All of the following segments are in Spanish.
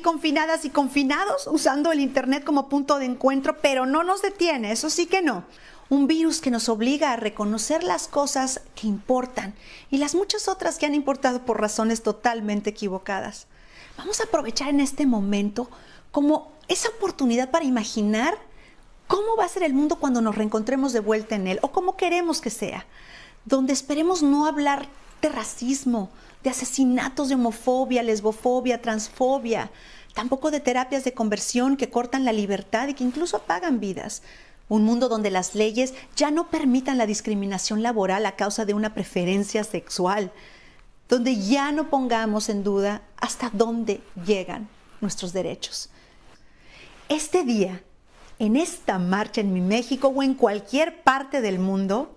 confinadas y confinados usando el Internet como punto de encuentro, pero no nos detiene, eso sí que no. Un virus que nos obliga a reconocer las cosas que importan y las muchas otras que han importado por razones totalmente equivocadas. Vamos a aprovechar en este momento como esa oportunidad para imaginar cómo va a ser el mundo cuando nos reencontremos de vuelta en él o cómo queremos que sea, donde esperemos no hablar de racismo, de asesinatos de homofobia, lesbofobia, transfobia, tampoco de terapias de conversión que cortan la libertad y que incluso apagan vidas. Un mundo donde las leyes ya no permitan la discriminación laboral a causa de una preferencia sexual, donde ya no pongamos en duda hasta dónde llegan nuestros derechos. Este día, en esta marcha en mi México o en cualquier parte del mundo,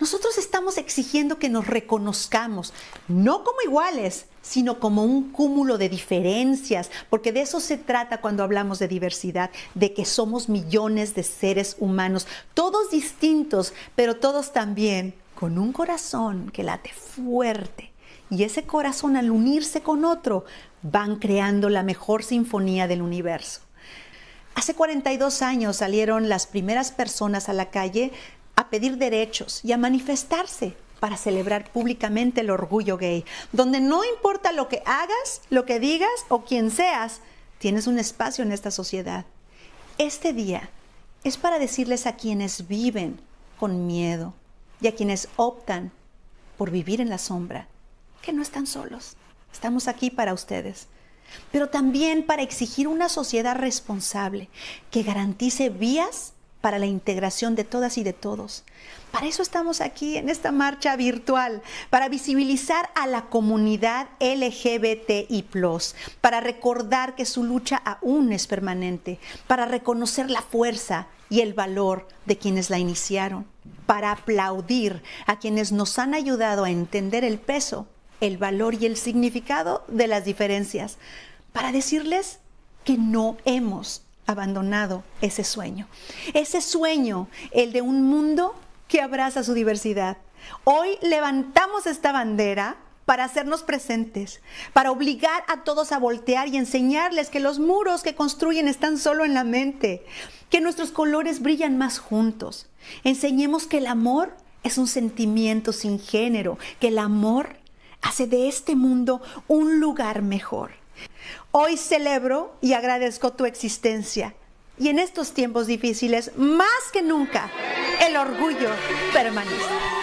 nosotros estamos exigiendo que nos reconozcamos, no como iguales, sino como un cúmulo de diferencias, porque de eso se trata cuando hablamos de diversidad, de que somos millones de seres humanos, todos distintos, pero todos también con un corazón que late fuerte. Y ese corazón al unirse con otro van creando la mejor sinfonía del universo. Hace 42 años salieron las primeras personas a la calle pedir derechos y a manifestarse para celebrar públicamente el orgullo gay, donde no importa lo que hagas, lo que digas o quien seas, tienes un espacio en esta sociedad. Este día es para decirles a quienes viven con miedo y a quienes optan por vivir en la sombra que no están solos. Estamos aquí para ustedes, pero también para exigir una sociedad responsable que garantice vías para la integración de todas y de todos. Para eso estamos aquí en esta marcha virtual, para visibilizar a la comunidad LGBTI, para recordar que su lucha aún es permanente, para reconocer la fuerza y el valor de quienes la iniciaron, para aplaudir a quienes nos han ayudado a entender el peso, el valor y el significado de las diferencias, para decirles que no hemos abandonado ese sueño. Ese sueño, el de un mundo que abraza su diversidad. Hoy levantamos esta bandera para hacernos presentes, para obligar a todos a voltear y enseñarles que los muros que construyen están solo en la mente, que nuestros colores brillan más juntos. Enseñemos que el amor es un sentimiento sin género, que el amor hace de este mundo un lugar mejor. Hoy celebro y agradezco tu existencia. Y en estos tiempos difíciles, más que nunca, el orgullo permanece.